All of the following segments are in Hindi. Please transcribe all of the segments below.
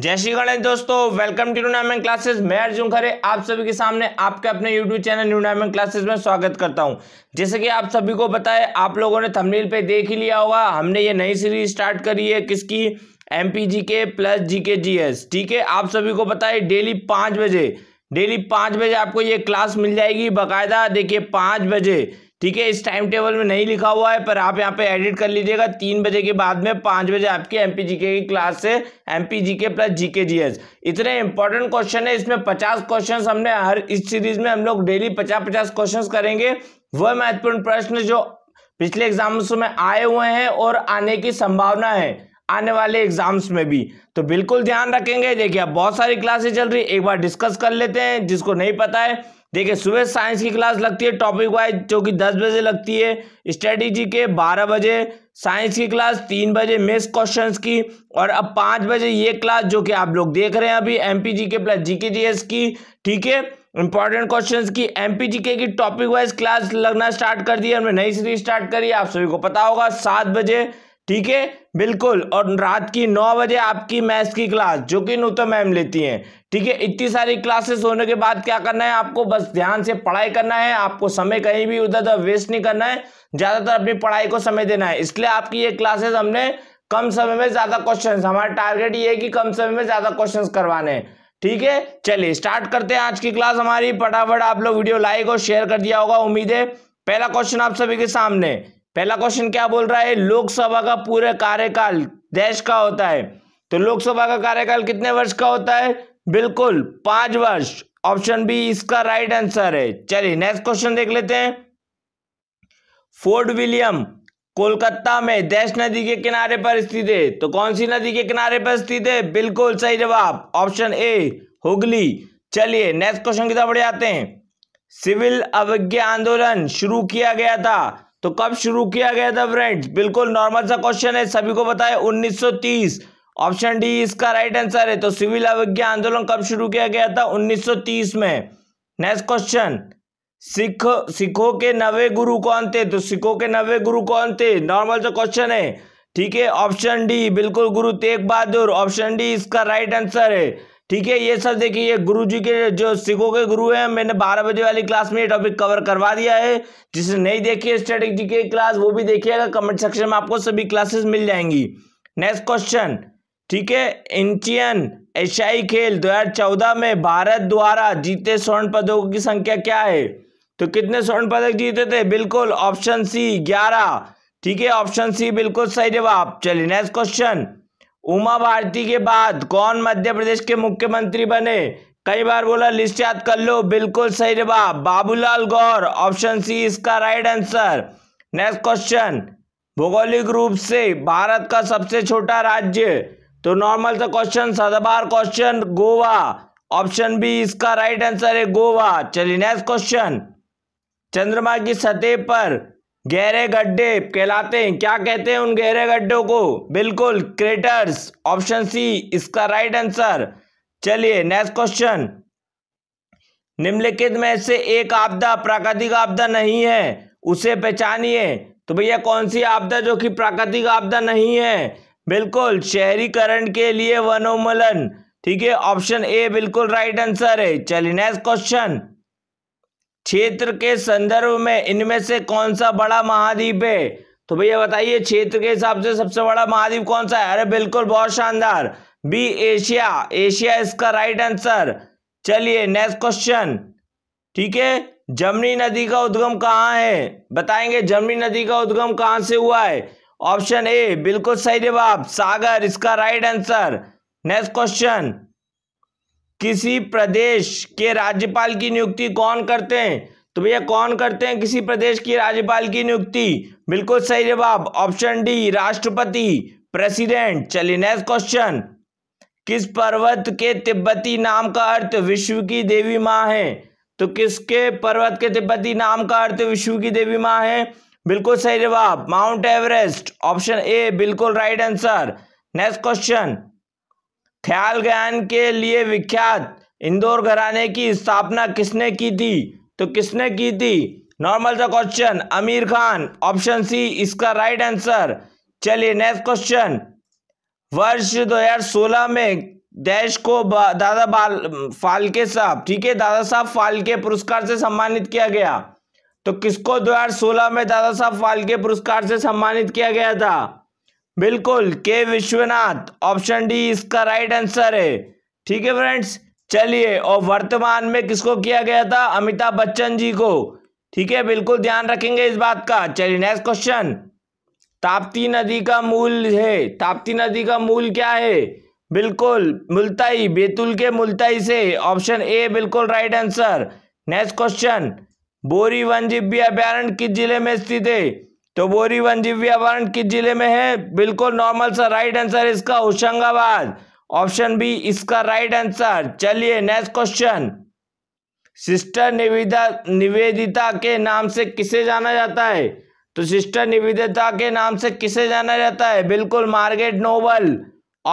जय श्री गणेश दोस्तों वेलकम टू टूर्नामेंट क्लासेस मैं अर्जुन खरे आप सभी के सामने आपके अपने यूट्यूब चैनल टूर्नामेंट क्लासेस में स्वागत करता हूं जैसे कि आप सभी को पता है आप लोगों ने थंबनेल पे देख ही लिया होगा हमने ये नई सीरीज स्टार्ट करी है किसकी M P G K plus G K G S ठीक है आप सभी को पता है डेली पाँच बजे डेली पाँच बजे आपको ये क्लास मिल जाएगी बाकायदा देखिए पाँच बजे ठीक है इस टाइम टेबल में नहीं लिखा हुआ है पर आप यहाँ पे एडिट कर लीजिएगा तीन बजे के बाद में पाँच बजे आपकी एम पी की क्लास से M P G K plus G K G S इतने इंपॉर्टेंट क्वेश्चन है इसमें पचास क्वेश्चन हमने हर इस सीरीज में हम लोग डेली पचास पचास क्वेश्चन करेंगे वह महत्वपूर्ण प्रश्न जो पिछले एग्जाम में आए हुए हैं और आने की संभावना है आने वाले एग्जाम्स में भी तो बिल्कुल ध्यान रखेंगे देखिए अब बहुत सारी क्लासेस चल रही है एक बार डिस्कस कर लेते हैं जिसको नहीं पता है देखिए सुबह साइंस की क्लास लगती है टॉपिक वाइज जो कि दस बजे लगती है स्ट्रेटेजी के बारह बजे साइंस की क्लास तीन बजे मिस क्वेश्चंस की और अब पाँच बजे ये क्लास जो कि आप लोग देख रहे हैं अभी M P G K plus G K G S की ठीक है इंपॉर्टेंट क्वेश्चंस की एम पी जी के की टॉपिक वाइज क्लास लगना स्टार्ट कर दी हमने नई सीरीज स्टार्ट करी आप सभी को पता होगा सात बजे ठीक है बिल्कुल और रात की नौ बजे आपकी मैथ्स की क्लास जो कि नूतन मैम लेती हैं ठीक है इतनी सारी क्लासेस होने के बाद क्या करना है आपको बस ध्यान से पढ़ाई करना है आपको समय कहीं भी उधर उधर वेस्ट नहीं करना है ज़्यादातर अपनी पढ़ाई को समय देना है इसलिए आपकी ये क्लासेस हमने कम समय में ज़्यादा क्वेश्चन हमारा टारगेट ये है कि कम समय में ज़्यादा क्वेश्चन करवाने हैं ठीक है चलिए स्टार्ट करते हैं आज की क्लास हमारी फटाफट आप लोग वीडियो लाइक और शेयर कर दिया होगा उम्मीद है पहला क्वेश्चन आप सभी के सामने पहला क्वेश्चन क्या बोल रहा है लोकसभा का पूरे कार्यकाल देश का होता है तो लोकसभा का कार्यकाल कितने वर्ष का होता है बिल्कुल पांच वर्ष ऑप्शन बी इसका राइट आंसर है चलिए नेक्स्ट क्वेश्चन देख लेते हैं फोर्ट विलियम कोलकाता में देश नदी के किनारे पर स्थित है तो कौन सी नदी के किनारे पर स्थित है बिल्कुल सही जवाब ऑप्शन ए हुगली चलिए नेक्स्ट क्वेश्चन की तरफ बढ़े आते हैं सिविल अवज्ञा आंदोलन शुरू किया गया था तो कब शुरू किया गया था फ्रेंड्स बिल्कुल नॉर्मल सा क्वेश्चन है सभी को बताया 1930 ऑप्शन डी इसका राइट आंसर है तो सिविल अवज्ञा आंदोलन कब शुरू किया गया था 1930 में नेक्स्ट क्वेश्चन सिख सिखों के नवे गुरु कौन थे तो सिखों के नवे गुरु कौन थे नॉर्मल सा क्वेश्चन है ठीक है ऑप्शन डी बिल्कुल गुरु तेग बहादुर ऑप्शन डी इसका राइट आंसर है ठीक है ये सर देखिए ये गुरु जी के जो सिखों के गुरु हैं मैंने बारह बजे वाली क्लास में ये टॉपिक कवर करवा दिया है जिसने नहीं देखी है स्टैटिक जी क्लास वो भी देखिएगा कमेंट सेक्शन में आपको सभी क्लासेस मिल जाएंगी नेक्स्ट क्वेश्चन ठीक है इंचियन एशियाई खेल 2014 में भारत द्वारा जीते स्वर्ण पदकों की संख्या क्या है तो कितने स्वर्ण पदक जीते थे बिल्कुल ऑप्शन सी ग्यारह ठीक है ऑप्शन सी बिल्कुल सही जवाब चलिए नेक्स्ट क्वेश्चन उमा भारती के बाद कौन मध्य प्रदेश के मुख्यमंत्री बने कई बार बोला लिस्ट याद कर लो बिल्कुल सही जवाब बाबूलाल गौर ऑप्शन सी इसका राइट आंसर नेक्स्ट क्वेश्चन भौगोलिक रूप से भारत का सबसे छोटा राज्य तो नॉर्मल सा क्वेश्चन सदाबार क्वेश्चन गोवा ऑप्शन बी इसका राइट आंसर है गोवा चलिए नेक्स्ट क्वेश्चन चंद्रमा की सतह पर गहरे गड्ढे कहलाते हैं क्या कहते हैं उन गहरे गड्ढों को बिल्कुल क्रेटर्स ऑप्शन सी इसका राइट आंसर चलिए नेक्स्ट क्वेश्चन निम्नलिखित में से एक आपदा प्राकृतिक आपदा नहीं है उसे पहचानिए तो भैया कौन सी आपदा जो कि प्राकृतिक आपदा नहीं है बिल्कुल शहरीकरण के लिए वनोमलन ठीक है ऑप्शन ए बिल्कुल राइट आंसर है चलिए नेक्स्ट क्वेश्चन क्षेत्र के संदर्भ में इनमें से कौन सा बड़ा महाद्वीप है तो भैया बताइए क्षेत्र के हिसाब से सबसे बड़ा महाद्वीप कौन सा है अरे बिल्कुल बहुत शानदार बी एशिया एशिया इसका राइट आंसर चलिए नेक्स्ट क्वेश्चन ठीक है जमनी नदी का उद्गम कहाँ है बताएंगे जमनी नदी का उद्गम कहाँ से हुआ है ऑप्शन ए बिल्कुल सही जवाब सागर इसका राइट आंसर नेक्स्ट क्वेश्चन किसी प्रदेश के राज्यपाल की नियुक्ति कौन करते हैं तो भैया कौन करते हैं किसी प्रदेश की राज्यपाल की नियुक्ति बिल्कुल सही जवाब ऑप्शन डी राष्ट्रपति प्रेसिडेंट चलिए नेक्स्ट क्वेश्चन किस पर्वत के तिब्बती नाम का अर्थ विश्व की देवी माँ है तो किसके पर्वत के तिब्बती नाम का अर्थ विश्व की देवी माँ है बिल्कुल सही जवाब माउंट एवरेस्ट ऑप्शन ए बिल्कुल राइट आंसर नेक्स्ट क्वेश्चन ख्याल ज्ञान के लिए विख्यात इंदौर घराने की स्थापना किसने की थी तो किसने की थी नॉर्मल सा question Aamir Khan option C इसका राइट आंसर चलिए नेक्स्ट क्वेश्चन वर्ष 2016 में देश को दादा बाल फालके साहब ठीक है दादा साहब फालके पुरस्कार से सम्मानित किया गया तो किसको 2016 में दादा साहब फालके पुरस्कार से सम्मानित किया गया था बिल्कुल के विश्वनाथ ऑप्शन डी इसका राइट आंसर है ठीक है फ्रेंड्स चलिए और वर्तमान में किसको किया गया था अमिताभ बच्चन जी को ठीक है बिल्कुल ध्यान रखेंगे इस बात का चलिए नेक्स्ट क्वेश्चन ताप्ती नदी का मूल है ताप्ती नदी का मूल क्या है बिल्कुल मुल्ताई बेतुल के मुल्ताई से ऑप्शन ए बिल्कुल right answer next question Bori वन जिब्बी अभ्यारण्य किस जिले में स्थित है तो बोरी वन जिव्या किस जिले में है बिल्कुल नॉर्मल सा राइट आंसर इसका होशंगाबाद ऑप्शन बी इसका राइट आंसर चलिए next question sister Niveda Nivedita के नाम से किसे जाना जाता है तो सिस्टर निवेदिता के नाम से किसे जाना जाता है बिल्कुल मार्गेट नोबल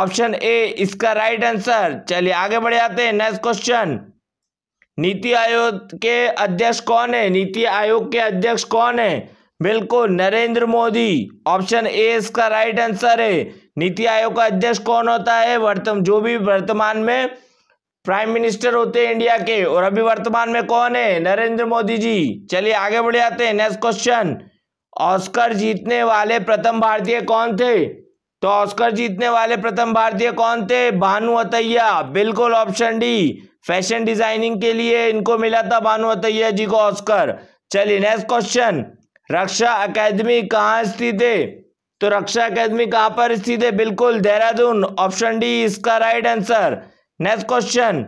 ऑप्शन ए इसका राइट आंसर चलिए आगे बढ़ जाते हैं नेक्स्ट क्वेश्चन नीति आयोग के अध्यक्ष कौन है नीति आयोग के अध्यक्ष कौन है बिल्कुल नरेंद्र मोदी ऑप्शन ए इसका राइट आंसर है नीति आयोग का अध्यक्ष कौन होता है वर्तमान जो भी वर्तमान में प्राइम मिनिस्टर होते हैं इंडिया के और अभी वर्तमान में कौन है नरेंद्र मोदी जी चलिए आगे बढ़े आते हैं नेक्स्ट क्वेश्चन ऑस्कर जीतने वाले प्रथम भारतीय कौन थे तो ऑस्कर जीतने वाले प्रथम भारतीय कौन थे भानु अतैया बिल्कुल ऑप्शन डी फैशन डिजाइनिंग के लिए इनको मिला था भानु अतैया जी को ऑस्कर चलिए नेक्स्ट क्वेश्चन रक्षा अकेदमी कहाँ स्थित है तो रक्षा अकेदमी कहाँ पर स्थित है बिल्कुल देहरादून ऑप्शन डी इसका राइट आंसर नेक्स्ट क्वेश्चन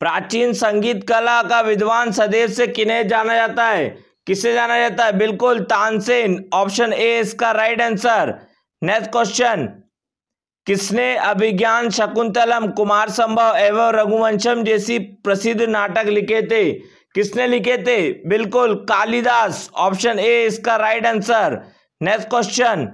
प्राचीन संगीत कला का विद्वान सदैव से किन्हें जाना जाता है किसे जाना जाता है बिल्कुल तानसेन ऑप्शन ए इसका राइट आंसर नेक्स्ट क्वेश्चन किसने अभिज्ञान शकुंतलम कुमार संभव एवं रघुवंशम जैसी प्रसिद्ध नाटक लिखे थे किसने लिखे थे बिल्कुल कालिदास ऑप्शन ए इसका राइट आंसर नेक्स्ट क्वेश्चन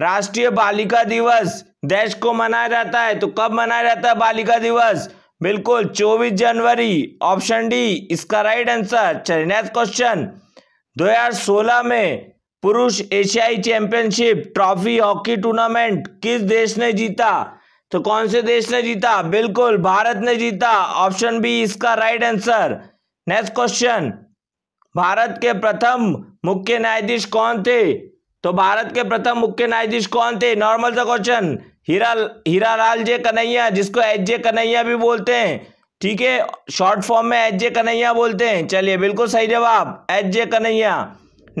राष्ट्रीय बालिका दिवस देश को मनाया जाता है तो कब मनाया जाता है बालिका दिवस बिल्कुल 24 जनवरी ऑप्शन डी इसका राइट आंसर चलिए नेक्स्ट क्वेश्चन 2016 में पुरुष एशियाई चैंपियनशिप ट्रॉफी हॉकी टूर्नामेंट किस देश ने जीता तो कौन से देश ने जीता बिल्कुल भारत ने जीता ऑप्शन बी इसका right answer next question Bharat के प्रथम मुख्य न्यायाधीश कौन थे तो भारत के प्रथम मुख्य न्यायाधीश कौन थे नॉर्मल सा क्वेश्चन हीरा हीरा लाल जे कन्हैया जिसको एच जे कन्हैया भी बोलते हैं ठीक है शॉर्ट फॉर्म में एच जे कन्हैया बोलते हैं चलिए बिल्कुल सही जवाब H J Kanhaiya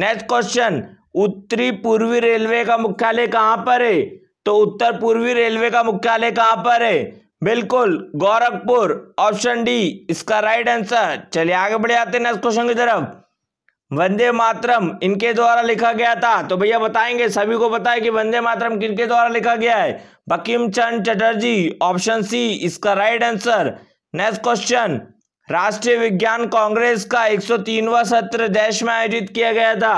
next question उत्तरी पूर्वी रेलवे का मुख्यालय कहाँ पर है तो उत्तर पूर्वी रेलवे का मुख्यालय कहाँ पर है बिल्कुल गोरखपुर ऑप्शन डी इसका राइट आंसर चलिए आगे बढ़े आते हैं नेक्स्ट क्वेश्चन की तरफ वंदे मातरम इनके द्वारा लिखा गया था तो भैया बताएंगे सभी को बताएं कि वंदे मातरम किनके द्वारा लिखा गया है बकीम चंद चटर्जी ऑप्शन सी इसका राइट आंसर नेक्स्ट क्वेश्चन राष्ट्रीय विज्ञान कांग्रेस का 103वां सत्र देश में आयोजित किया गया था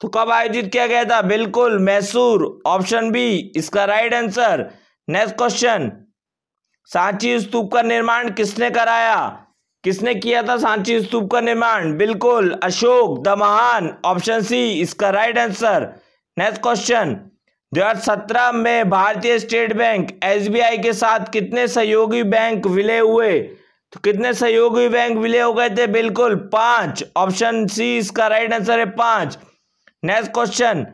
तो कब आयोजित किया गया था बिल्कुल मैसूर ऑप्शन बी इसका right answer next question Sanchi स्तूप का निर्माण किसने कराया किसने किया था सांची स्तूप का निर्माण बिल्कुल अशोक द महान ऑप्शन सी इसका राइट आंसर नेक्स्ट क्वेश्चन दो सत्रह में भारतीय स्टेट बैंक एसबीआई के साथ कितने सहयोगी बैंक विलय हुए तो कितने सहयोगी बैंक विलय हो गए थे बिल्कुल पांच ऑप्शन सी इसका राइट आंसर है पांच नेक्स्ट क्वेश्चन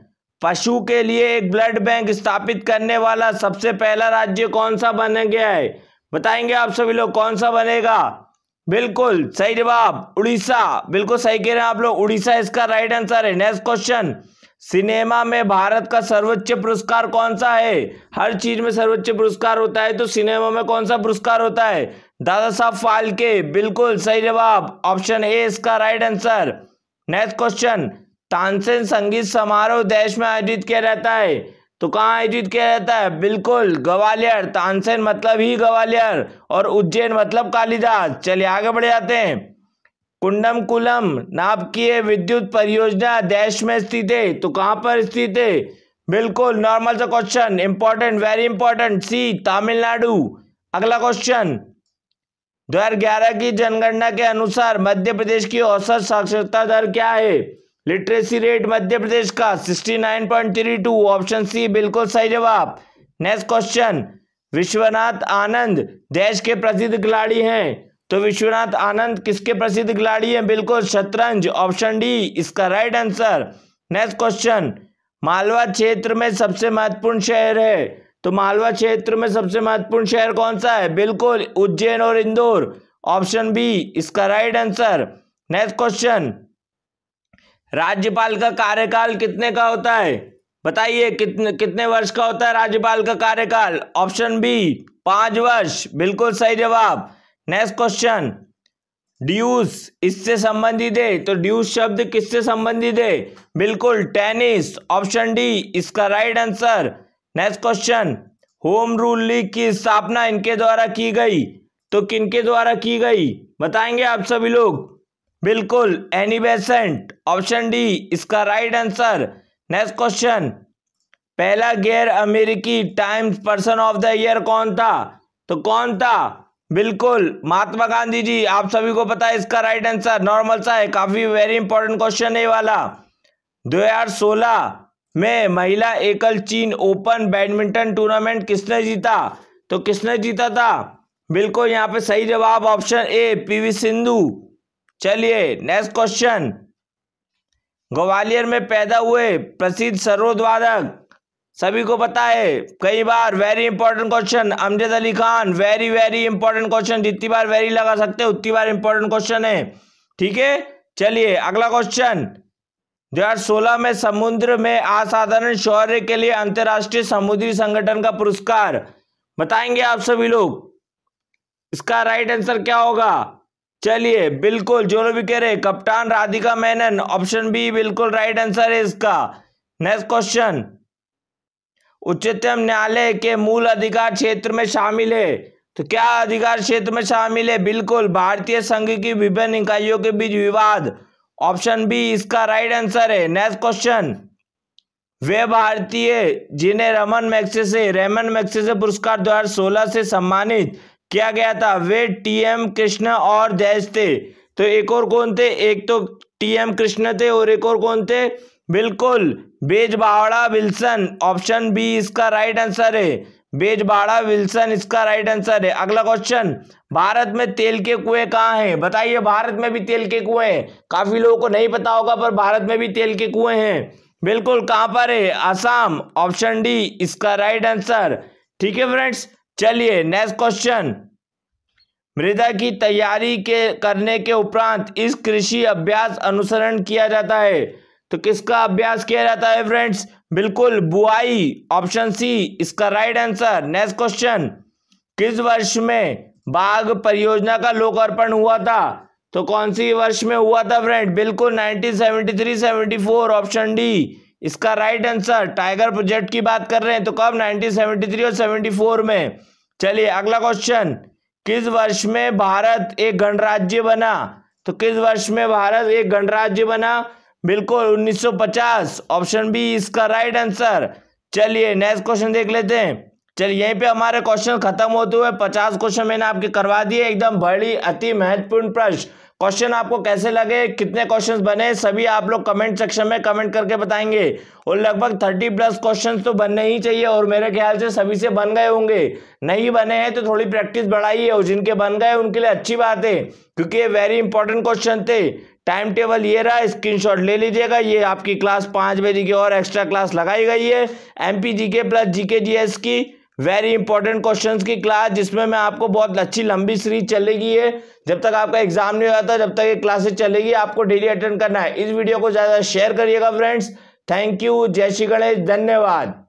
पशु के लिए एक ब्लड बैंक स्थापित करने वाला सबसे पहला राज्य कौन सा बन गया है बताएंगे आप सभी लोग कौन सा बनेगा बिल्कुल सही जवाब उड़ीसा बिल्कुल सही कह रहे हैं आप लोग उड़ीसा इसका राइट आंसर है नेक्स्ट क्वेश्चन सिनेमा में भारत का सर्वोच्च पुरस्कार कौन सा है हर चीज में सर्वोच्च पुरस्कार होता है तो सिनेमा में कौन सा पुरस्कार होता है दादा साहब फाल्के बिल्कुल सही जवाब ऑप्शन ए इसका right answer next question Tansen संगीत समारोह देश में आयोजित किया जाता है तो कहाँ आयोजित किया जाता है बिल्कुल ग्वालियर तानसेन मतलब ही ग्वालियर और उज्जैन मतलब कालिदास चलिए आगे बढ़ जाते हैं कुंडम कुलम की विद्युत परियोजना देश में स्थित है तो कहाँ पर स्थित है बिल्कुल नॉर्मल सा question important very important C Tamil Nadu अगला क्वेश्चन 2011 की जनगणना के अनुसार मध्य प्रदेश की औसत साक्षरता दर क्या है लिटरेसी रेट मध्य प्रदेश का sixty nine point three two option C बिल्कुल सही जवाब नेक्स्ट क्वेश्चन विश्वनाथ आनंद देश के प्रसिद्ध खिलाड़ी हैं तो विश्वनाथ आनंद किसके प्रसिद्ध खिलाड़ी हैं बिल्कुल शतरंज ऑप्शन डी इसका right answer next question Malwa क्षेत्र में सबसे महत्वपूर्ण शहर है तो मालवा क्षेत्र में सबसे महत्वपूर्ण शहर कौन सा है बिल्कुल उज्जैन और इंदौर ऑप्शन बी इसका राइट आंसर नेक्स्ट क्वेश्चन राज्यपाल का कार्यकाल कितने का होता है बताइए कितने कितने वर्ष का होता है राज्यपाल का कार्यकाल ऑप्शन बी पांच वर्ष बिल्कुल सही जवाब नेक्स्ट क्वेश्चन ड्यूस इससे संबंधित है तो ड्यूस शब्द किससे संबंधित है बिल्कुल टेनिस ऑप्शन डी इसका right answer next question home rule league की स्थापना इनके द्वारा की गई तो किनके द्वारा की गई बताएंगे आप सभी लोग बिल्कुल एनिबेसेंट ऑप्शन डी इसका राइट आंसर नेक्स्ट क्वेश्चन पहला गैर अमेरिकी Times person of the year कौन था तो कौन था बिल्कुल महात्मा गांधी जी आप सभी को पता है इसका राइट आंसर नॉर्मल सा है काफी वेरी इंपॉर्टेंट क्वेश्चन है वाला 2016 में महिला एकल चीन ओपन बैडमिंटन टूर्नामेंट किसने जीता तो किसने जीता था बिल्कुल यहाँ पे सही जवाब ऑप्शन ए पीवी सिंधु चलिए नेक्स्ट क्वेश्चन ग्वालियर में पैदा हुए प्रसिद्ध सरोदवादक सभी को पता है कई बार very important question Amjad Ali Khan very very important question जितनी बार वेरी लगा सकते हैं उतनी बार इंपॉर्टेंट क्वेश्चन है ठीक है चलिए अगला क्वेश्चन दो हजार सोलह में समुद्र में असाधारण शौर्य के लिए अंतर्राष्ट्रीय समुद्री संगठन का पुरस्कार बताएंगे आप सभी लोग इसका राइट आंसर क्या होगा चलिए बिल्कुल जो भी कह रहे कप्तान राधिका मेनन ऑप्शन बी बिल्कुल राइट आंसर है इसका नेक्स्ट क्वेश्चन उच्चतम न्यायालय के मूल अधिकार क्षेत्र में शामिल है तो क्या अधिकार क्षेत्र में शामिल है बिल्कुल भारतीय संघ की विभिन्न इकाइयों के बीच विवाद ऑप्शन बी इसका राइट आंसर है नेक्स्ट क्वेश्चन वे भारतीय जिन्हें रमन मैक्से रेमन मैक्से पुरस्कार सोलह से सम्मानित किया गया था वे टी एम कृष्ण और जयस थे तो एक और कौन थे एक तो टीएम कृष्ण थे और एक और कौन थे बिल्कुल बेजबाड़ा विल्सन ऑप्शन बी इसका राइट आंसर है बेजबाड़ा विल्सन इसका राइट आंसर है अगला क्वेश्चन भारत में तेल के कुएं कहाँ हैं बताइए भारत में भी तेल के कुएं हैं काफ़ी लोगों को नहीं पता होगा पर भारत में भी तेल के कुएं हैं बिल्कुल कहाँ पर है आसाम ऑप्शन डी इसका राइट आंसर ठीक है फ्रेंड्स चलिए नेक्स्ट क्वेश्चन मृदा की तैयारी के करने के उपरांत इस कृषि अभ्यास अनुसरण किया जाता है तो किसका अभ्यास किया जाता है फ्रेंड्स बिल्कुल बुआई ऑप्शन सी इसका राइट आंसर नेक्स्ट क्वेश्चन किस वर्ष में बाघ परियोजना का लोकार्पण हुआ था तो कौन सी वर्ष में हुआ था फ्रेंड बिल्कुल 1973-74 ऑप्शन डी इसका राइट आंसर टाइगर प्रोजेक्ट की बात कर रहे हैं तो कब 1973 और 74 में चलिए अगला क्वेश्चन किस वर्ष में भारत एक गणराज्य बना तो किस वर्ष में भारत एक गणराज्य बना बिल्कुल 1950 ऑप्शन बी इसका राइट आंसर चलिए नेक्स्ट क्वेश्चन देख लेते हैं चलिए यहीं पे हमारे क्वेश्चन खत्म होते हुए पचास क्वेश्चन मैंने आपके करवा दिए एकदम बड़ी अति महत्वपूर्ण प्रश्न क्वेश्चन आपको कैसे लगे कितने क्वेश्चंस बने सभी आप लोग कमेंट सेक्शन में कमेंट करके बताएंगे और लगभग थर्टी प्लस क्वेश्चंस तो बनने ही चाहिए और मेरे ख्याल से सभी से बन गए होंगे नहीं बने हैं तो थोड़ी प्रैक्टिस बढ़ाई है और जिनके बन गए उनके लिए अच्छी बात है क्योंकि ये वेरी इंपॉर्टेंट क्वेश्चन थे टाइम टेबल ये रहा स्क्रीनशॉट ले लीजिएगा ये आपकी क्लास पाँच बजे की और एक्स्ट्रा क्लास लगाई गई है M P G K plus G K G S की वेरी इंपॉर्टेंट क्वेश्चन की क्लास जिसमें मैं आपको बहुत अच्छी लंबी सीरीज चलेगी है जब तक आपका एग्जाम नहीं हो जाता जब तक ये क्लासेस चलेगी आपको डेली अटेंड करना है इस वीडियो को ज़्यादा शेयर करिएगा फ्रेंड्स थैंक यू जय श्री गणेश धन्यवाद